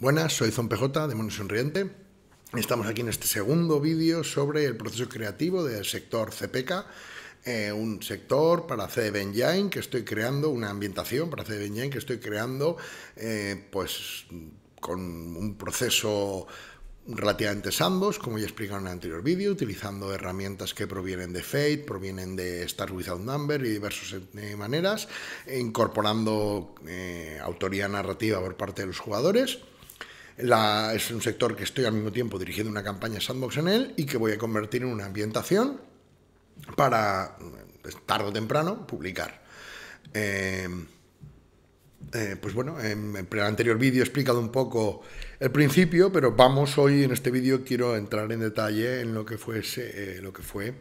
Buenas, soy Zon PJ de Mono Sonriente. Estamos aquí en este segundo vídeo sobre el proceso creativo del sector CPK, eh, un sector para CDB Engine que estoy creando, una ambientación para CDB Engine que estoy creando, eh, pues con un proceso relativamente ambos como ya explicaron en el anterior vídeo, utilizando herramientas que provienen de Fate, provienen de Stars Without Number y diversas eh, maneras, e incorporando autoría narrativa por parte de los jugadores es un sector que estoy al mismo tiempo dirigiendo una campaña sandbox en él y que voy a convertir en una ambientación para, pues, tarde o temprano, publicar. Eh, eh, pues bueno, en el anterior vídeo he explicado un poco el principio, pero vamos hoy en este vídeo quiero entrar en detalle en lo que, eh, lo que fue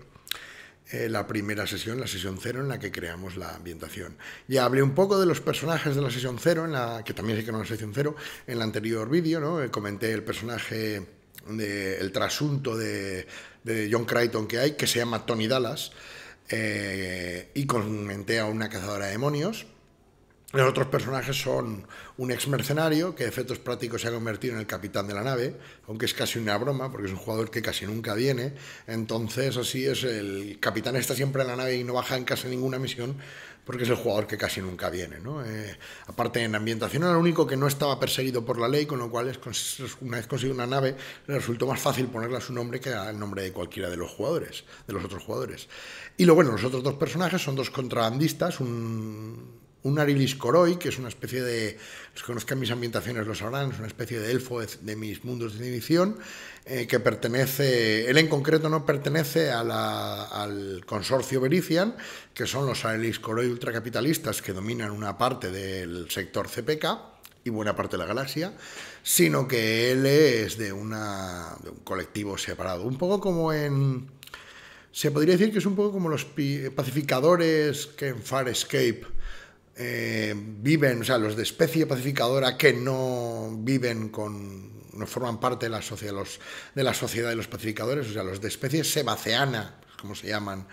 eh, la primera sesión, la sesión cero, en la que creamos la ambientación. Ya hablé un poco de los personajes de la sesión cero, en la, que también se creó en la sesión cero, en el anterior vídeo, ¿no? Eh, comenté el personaje, de, el trasunto de, John Crichton que hay, que se llama Tony Dallas, eh, y comenté a una cazadora de demonios, los otros personajes son un ex mercenario que de efectos prácticos se ha convertido en el capitán de la nave, aunque es casi una broma porque es un jugador que casi nunca viene. Entonces, así es, el capitán está siempre en la nave y no baja en casi ninguna misión porque es el jugador que casi nunca viene. Eh, aparte, en ambientación era el único que no estaba perseguido por la ley, con lo cual, es, una vez conseguido una nave, le resultó más fácil ponerle a su nombre que al nombre de cualquiera de los jugadores, de los otros jugadores. Y lo bueno, los otros dos personajes son dos contrabandistas, un un Arilis Coroi, que es una especie de, los que conozcan mis ambientaciones lo sabrán, es una especie de elfo de, mis mundos de división, eh, que pertenece, él en concreto no pertenece al consorcio Berician, que son los Arilis Coroi ultracapitalistas que dominan una parte del sector CPK y buena parte de la galaxia, sino que él es de, una, un colectivo separado, un poco como en... Se podría decir que es un poco como los pacificadores que en escape eh, viven, o sea, los de especie pacificadora que no viven con, no forman parte de la, sociedad, de la sociedad los pacificadores, o sea, los de especie sebaceana, como se llaman,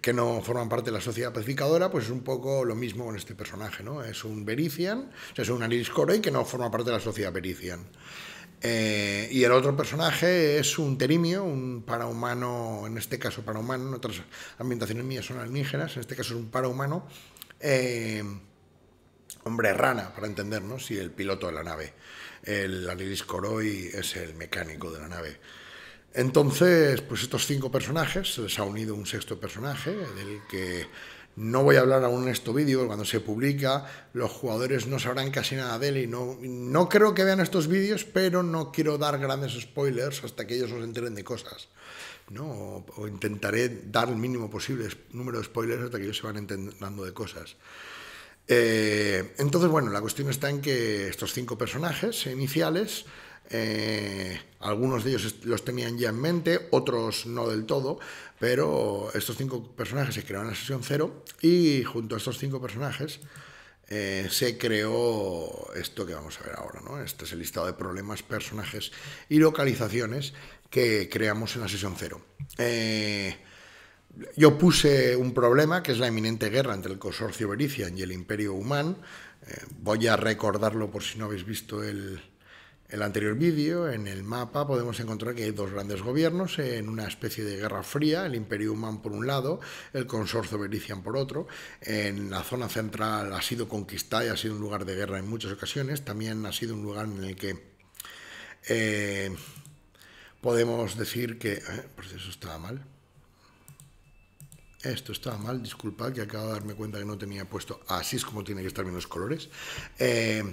que no forman parte de la sociedad pacificadora, pues es un poco lo mismo con este personaje, ¿no? Es un Berician, o sea, es un Alice que no forma parte de la sociedad Berician. Eh, y el otro personaje es un terimio, un parahumano, en este caso parahumano, en otras ambientaciones mías son alienígenas, en este caso es un parahumano, Em, hombre rana, para entendernos, y el piloto de la nave. El Aliris Coroy es el mecánico de la nave. Entonces, pues estos cinco personajes, se les ha unido un sexto personaje, del que no voy a hablar aún en este vídeo, cuando se publica los jugadores no sabrán casi nada de él y no, no creo que vean estos vídeos, pero no quiero dar grandes spoilers hasta que ellos nos enteren de cosas. ¿no? O, intentaré dar el mínimo posible número de spoilers hasta que ellos se van entendiendo de cosas. Eh, entonces, bueno, la cuestión está en que estos cinco personajes iniciales, eh, algunos de ellos los tenían ya en mente, otros no del todo, pero estos cinco personajes se crearon en la sesión cero y junto a estos cinco personajes eh, se creó esto que vamos a ver ahora, ¿no? Este es el listado de problemas, personajes y localizaciones que creamos en la sesión cero. Eh, yo puse un problema, que es la inminente guerra entre el consorcio verician y el imperio Humán. Eh, voy a recordarlo por si no habéis visto el, el anterior vídeo, en el mapa podemos encontrar que hay dos grandes gobiernos en una especie de guerra fría, el Imperio Humano por un lado, el Consorcio Berician por otro. En la zona central ha sido conquistada y ha sido un lugar de guerra en muchas ocasiones. También ha sido un lugar en el que eh, podemos decir que... Eh, pues eso estaba mal. Esto estaba mal, disculpad que acabo de darme cuenta que no tenía puesto. Así es como tiene que estar bien los colores. Eh,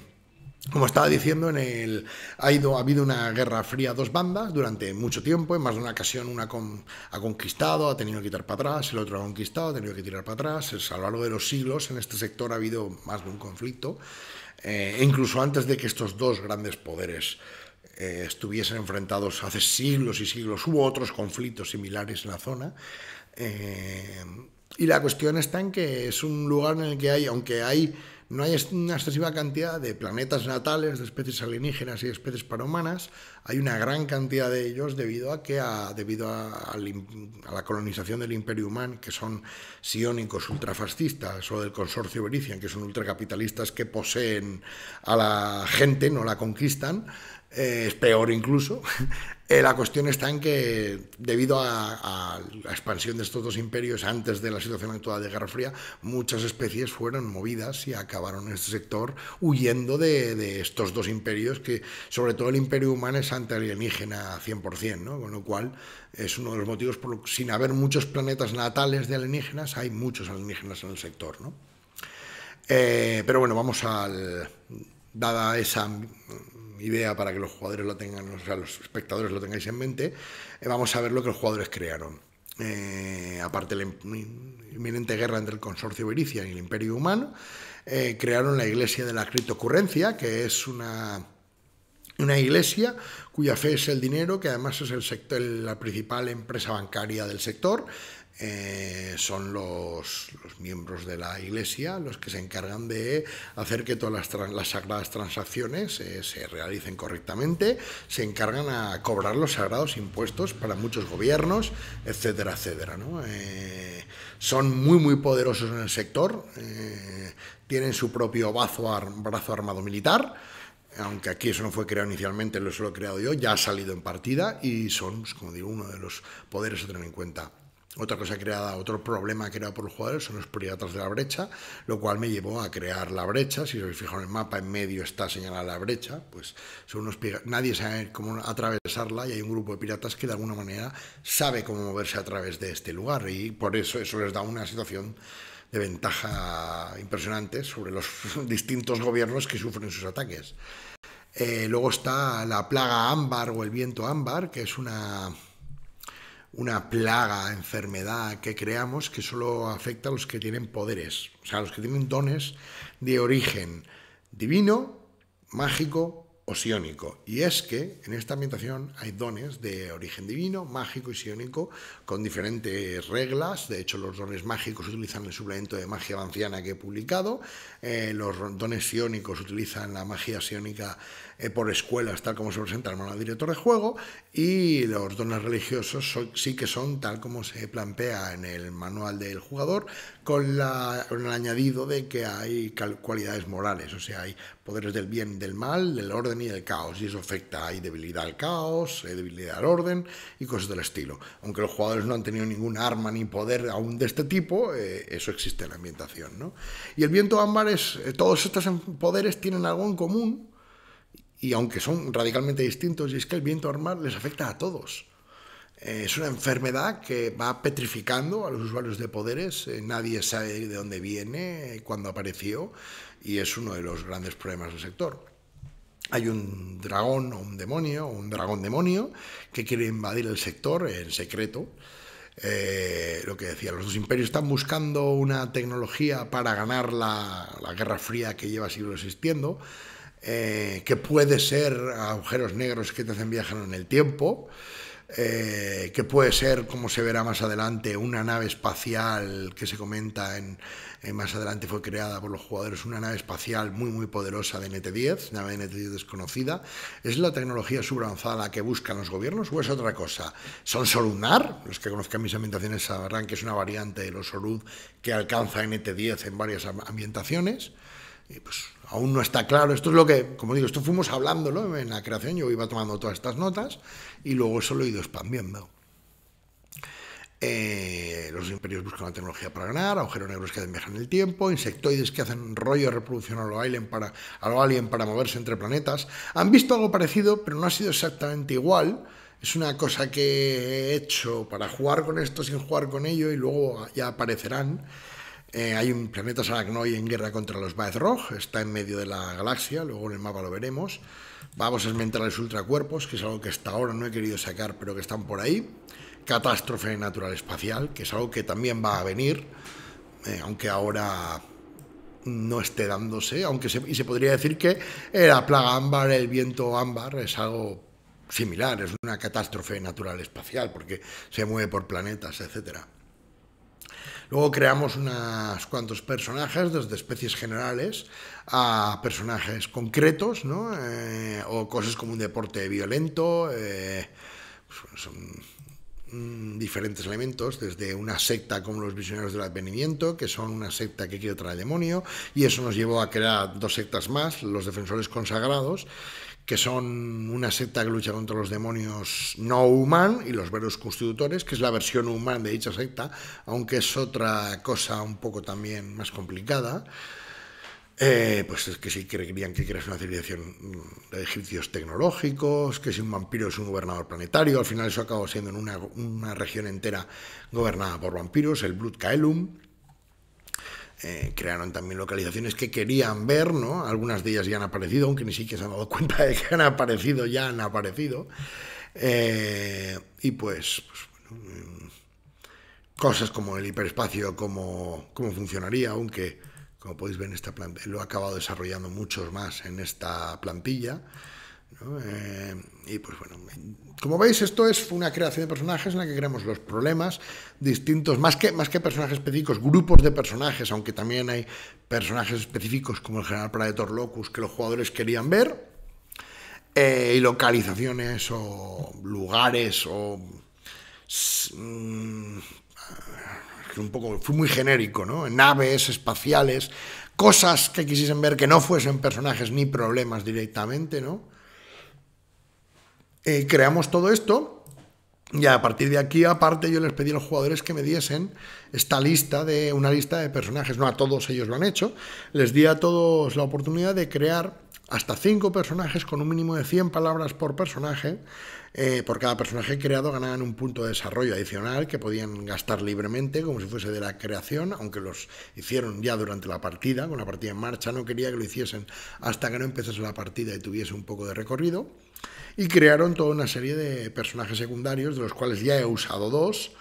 como estaba diciendo, en el, ha, habido una guerra fría dos bandas durante mucho tiempo. En más de una ocasión, una ha conquistado, ha tenido que quitar para atrás, el otro ha conquistado, ha tenido que tirar para atrás. a lo largo de los siglos, en este sector ha habido más de un conflicto. Eh, e incluso antes de que estos dos grandes poderes eh, estuviesen enfrentados hace siglos y siglos, hubo otros conflictos similares en la zona. Eh, y la cuestión está en que es un lugar en el que hay, aunque hay no hay una excesiva cantidad de planetas natales, de especies alienígenas y de especies parahumanas. Hay una gran cantidad de ellos debido a que debido a, la colonización del imperio humano, que son siónicos ultrafascistas, o del consorcio Berician, que son ultracapitalistas que poseen a la gente, no la conquistan, eh, es peor incluso. Eh, la cuestión está en que, debido a, la expansión de estos dos imperios antes de la situación actual de Guerra Fría, muchas especies fueron movidas y acabaron en este sector huyendo de, estos dos imperios, que sobre todo el imperio humano es alienígena 100%, con lo cual es uno de los motivos por sin haber muchos planetas natales de alienígenas, hay muchos alienígenas en el sector. ¿no? Eh, pero bueno, vamos al. Dada esa idea para que los jugadores lo tengan, o sea, los espectadores lo tengáis en mente, eh, vamos a ver lo que los jugadores crearon. Eh, aparte de la inminente guerra entre el consorcio Vericia y el imperio humano, eh, crearon la iglesia de la criptocurrencia, que es una, una iglesia cuya fe es el dinero, que además es el sector, la principal empresa bancaria del sector, eh, son los, miembros de la Iglesia los que se encargan de hacer que todas las, sagradas transacciones eh, se realicen correctamente, se encargan a cobrar los sagrados impuestos para muchos gobiernos, etcétera, etcétera. Eh, son muy, muy poderosos en el sector, tienen su propio brazo, brazo armado militar, aunque aquí eso no fue creado inicialmente, lo he creado yo, ya ha salido en partida y son, pues, como digo, uno de los poderes a tener en cuenta. Otra cosa creada, otro problema creado por los jugadores son los piratas de la brecha, lo cual me llevó a crear la brecha. Si os fijáis en el mapa, en medio está señalada la brecha, pues son unos nadie sabe cómo atravesarla y hay un grupo de piratas que de alguna manera sabe cómo moverse a través de este lugar y por eso eso les da una situación de ventaja impresionante sobre los distintos gobiernos que sufren sus ataques. Eh, luego está la plaga ámbar o el viento ámbar, que es una una plaga, enfermedad que creamos que solo afecta a los que tienen poderes, o sea, a los que tienen dones de origen divino, mágico o Y es que en esta ambientación hay dones de origen divino, mágico y siónico, con diferentes reglas. De hecho, los dones mágicos utilizan el suplemento de magia anciana que he publicado. Eh, los dones siónicos utilizan la magia siónica eh, por escuelas, tal como se presenta el manual director de juego. Y los dones religiosos sí que son tal como se plantea en el manual del jugador, con, la, con el añadido de que hay cualidades morales, o sea, hay poderes del bien, del mal, del orden y del caos. Y eso afecta, hay debilidad al caos, hay debilidad al orden y cosas del estilo. Aunque los jugadores no han tenido ningún arma ni poder aún de este tipo, eh, eso existe en la ambientación. ¿no? Y el viento ámbar es, eh, todos estos em, poderes tienen algo en común y aunque son radicalmente distintos, y es que el viento ámbar les afecta a todos. Eh, es una enfermedad que va petrificando a los usuarios de poderes, eh, nadie sabe de dónde viene, eh, cuándo apareció, y es uno de los grandes problemas del sector. Hay un dragón o un demonio, un dragón demonio, que quiere invadir el sector en secreto. lo que decía, los dos imperios están buscando una tecnología para ganar la, Guerra Fría que lleva siglos existiendo, que puede ser agujeros negros que te hacen viajar en el tiempo. Eh, que puede ser, como se verá más adelante, una nave espacial que se comenta en, más adelante fue creada por los jugadores, una nave espacial muy muy poderosa de NT-10, nave de NT-10 desconocida. ¿Es la tecnología subranzada que buscan los gobiernos o es otra cosa? ¿Son Solunar? Los que conozcan mis ambientaciones sabrán que es una variante de los Solud que alcanza NT-10 en varias ambientaciones pues aún no está claro. Esto es lo que, como digo, esto fuimos hablándolo en la creación, yo iba tomando todas estas notas y luego eso lo he ido expandiendo. Eh, los imperios buscan la tecnología para ganar, agujeros negros que viajan el tiempo, insectoides que hacen rollo de reproducción a lo, para, a lo alien para moverse entre planetas. Han visto algo parecido, pero no ha sido exactamente igual. Es una cosa que he hecho para jugar con esto sin jugar con ello y luego ya aparecerán. Eh, hay un planeta Saracnoi en guerra contra los Baezrog, está en medio de la galaxia, luego en el mapa lo veremos. Vamos a esmentar los ultracuerpos, que es algo que hasta ahora no he querido sacar, pero que están por ahí. Catástrofe natural espacial, que es algo que también va a venir, eh, aunque ahora no esté dándose, aunque se, y se podría decir que la plaga ámbar, el viento ámbar, es algo similar, es una catástrofe natural espacial, porque se mueve por planetas, etcétera. Luego creamos unos cuantos personajes, desde especies generales a personajes concretos, eh, o cosas como un deporte violento, eh, pues son mm, diferentes elementos, desde una secta como los visionarios del advenimiento, que son una secta que quiere traer demonio, y eso nos llevó a crear dos sectas más, los defensores consagrados, que son una secta que lucha contra los demonios no human y los veros constitutores, que es la versión humana de dicha secta, aunque es otra cosa un poco también más complicada. Eh, pues es que si creían que creas una civilización mm, de egipcios tecnológicos, que si un vampiro es un gobernador planetario, al final eso acaba siendo en una, una región entera gobernada por vampiros, el Blood eh, crearon también localizaciones que querían ver, ¿no? Algunas de ellas ya han aparecido, aunque ni siquiera se han dado cuenta de que han aparecido, ya han aparecido. Eh, y pues, pues eh, cosas como el hiperespacio, cómo, funcionaría, aunque como podéis ver esta lo he acabado desarrollando muchos más en esta plantilla. Eh, y pues bueno, como veis, esto es una creación de personajes en la que creamos los problemas distintos, más que, más que personajes específicos, grupos de personajes, aunque también hay personajes específicos como el general Praetor Locus que los jugadores querían ver, eh, y localizaciones o lugares o... Mm, un poco, fue muy genérico, ¿no? Naves espaciales, cosas que quisiesen ver que no fuesen personajes ni problemas directamente, ¿no? Eh, creamos todo esto y a partir de aquí, aparte, yo les pedí a los jugadores que me diesen esta lista de una lista de personajes. No a todos ellos lo han hecho. Les di a todos la oportunidad de crear hasta 5 personajes con un mínimo de 100 palabras por personaje. Eh, por cada personaje creado ganaban un punto de desarrollo adicional que podían gastar libremente como si fuese de la creación, aunque los hicieron ya durante la partida, con la partida en marcha. No quería que lo hiciesen hasta que no empezase la partida y tuviese un poco de recorrido. Y crearon toda una serie de personajes secundarios, de los cuales ya he usado dos.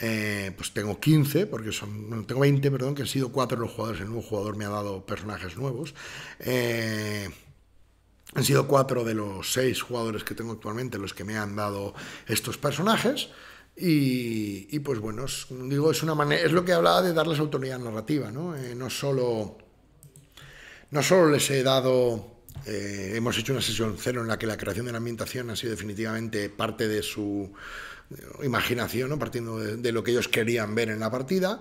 Eh, pues tengo 15, porque son, tengo 20, perdón, que han sido cuatro los jugadores. El nuevo jugador me ha dado personajes nuevos. Eh, han sido cuatro de los seis jugadores que tengo actualmente los que me han dado estos personajes. Y, pues bueno, es, digo, es una es lo que hablaba de darles autoridad narrativa, ¿no? Eh, no solo. No solo les he dado eh, hemos hecho una sesión cero en la que la creación de la ambientación ha sido definitivamente parte de su eh, imaginación, partiendo de, lo que ellos querían ver en la partida,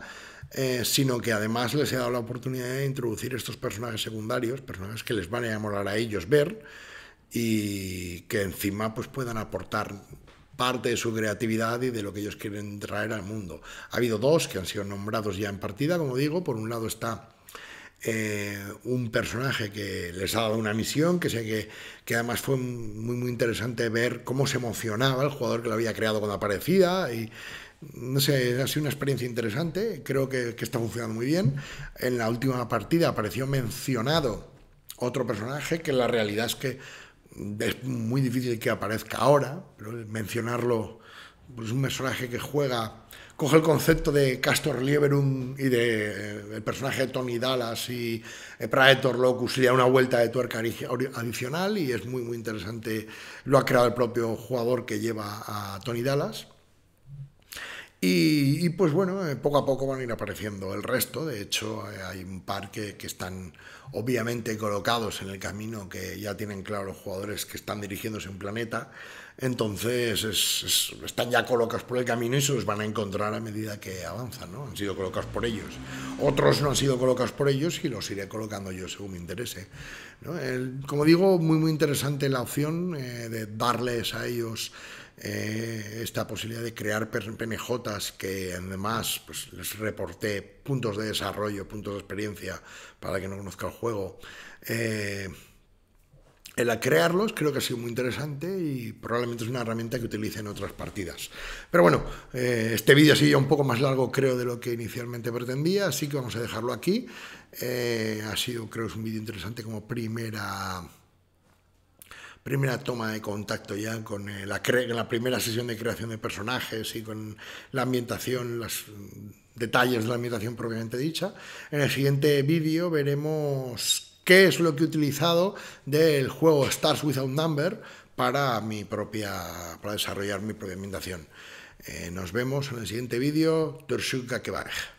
eh, sino que además les he dado la oportunidad de introducir estos personajes secundarios, personajes que les van a enamorar a ellos ver y que encima pues puedan aportar parte de su creatividad y de lo que ellos quieren traer al mundo. Ha habido dos que han sido nombrados ya en partida, como digo, por un lado está eh, un personaje que les ha dado una misión, que sé que, además fue muy, muy interesante ver cómo se emocionaba el jugador que lo había creado cuando aparecía y no sé, ha sido una experiencia interesante, creo que, está funcionando muy bien. En la última partida apareció mencionado otro personaje que la realidad es que es muy difícil que aparezca ahora, pero mencionarlo pues es un personaje que juega coge el concepto de Castor Lieberum y de eh, el personaje de Tony Dallas y eh, Praetor Locus y da una vuelta de tuerca adicional y es muy muy interesante. Lo ha creado el propio jugador que lleva a Tony Dallas. Y, pues bueno, eh, poco a poco van a ir apareciendo el resto. De hecho, hay un par que, están obviamente colocados en el camino que ya tienen claro los jugadores que están dirigiéndose un planeta entonces están ya colocados por el camino y se los van a encontrar a medida que avanzan, ¿no? Han sido colocados por ellos. Otros no han sido colocados por ellos y los iré colocando yo según me interese. como digo, muy muy interesante la opción eh, de darles a ellos eh, esta posibilidad de crear PNJs que además pues, les reporté puntos de desarrollo, puntos de experiencia para que no conozca el juego. Eh, el crearlos creo que ha sido muy interesante y probablemente es una herramienta que utilice en otras partidas. Pero bueno, eh, este vídeo ha sido un poco más largo creo de lo que inicialmente pretendía, así que vamos a dejarlo aquí. Eh, ha sido creo es un vídeo interesante como primera primera toma de contacto ya con eh, la, la primera sesión de creación de personajes y con la ambientación, los mm, detalles de la ambientación propiamente dicha. En el siguiente vídeo veremos qué es lo que he utilizado del juego Stars Without Number para, mi propia, para desarrollar mi propia ambientación. Eh, nos vemos en el siguiente vídeo. que Kebarej.